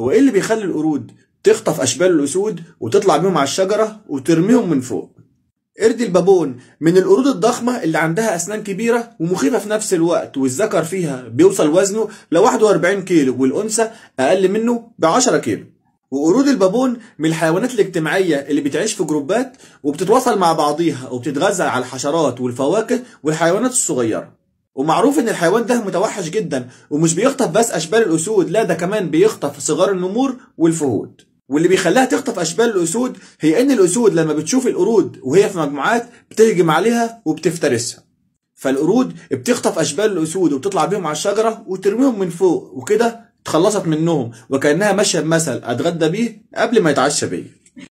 هو ايه اللي بيخلي القرود تخطف اشبال الاسود وتطلع بيهم على الشجره وترميهم من فوق قرد البابون من القرود الضخمة اللي عندها أسنان كبيرة ومخيفة في نفس الوقت والذكر فيها بيوصل وزنه ل 41 كيلو والأنثى أقل منه ب 10 كيلو وقرود البابون من الحيوانات الاجتماعية اللي بتعيش في جروبات وبتتواصل مع بعضيها وبتتغذى على الحشرات والفواكه والحيوانات الصغيرة ومعروف ان الحيوان ده متوحش جدا ومش بيخطف بس اشبال الاسود لا ده كمان بيخطف صغار النمور والفهود واللي بيخليها تخطف اشبال الاسود هي ان الاسود لما بتشوف القرود وهي في مجموعات بتهجم عليها وبتفترسها فالقرود بتخطف اشبال الاسود وبتطلع بيهم على الشجره وترميهم من فوق وكده اتخلصت منهم وكانها ماشيه بمثل اتغدى بيه قبل ما يتعشى بيه